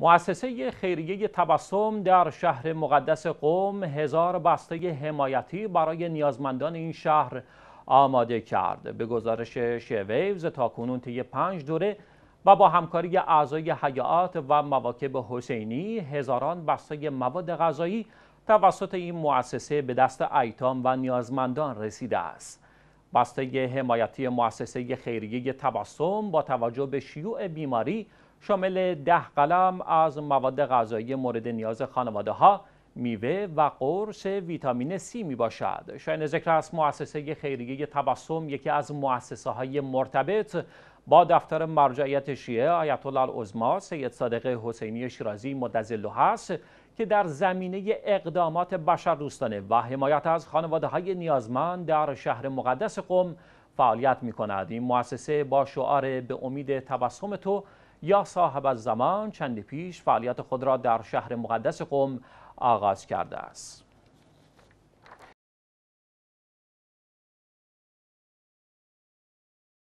مؤسسه خیریه تبسم در شهر مقدس قوم هزار بسته حمایتی برای نیازمندان این شهر آماده کرد به گزارش شویوز تا کنون طی پنج دوره و با همکاری اعضای حیات و مواکب حسینی هزاران بسته مواد غذایی توسط این مؤسسه به دست ایتام و نیازمندان رسیده است بسته حمایتی مؤسسه خیریه تبسم با توجه به شیوع بیماری شامل ده قلم از مواد غذایی مورد نیاز خانواده ها میوه و قرص ویتامین C می باشد. شاید ذکر است مؤسسه خیریه تبسم یکی از مؤسسه های مرتبط با دفتر مرجعیت شیعه آیت الله العظما سید صادق حسینی شیرازی مدظله هست که در زمینه اقدامات بشر دوستانه و حمایت از خانواده های نیازمند در شهر مقدس قم فعالیت می کند. این مؤسسه با شعار به امید تبسم تو یا صاحب الزمان چند پیش فعالیت خود را در شهر مقدس قم آغاز کرده است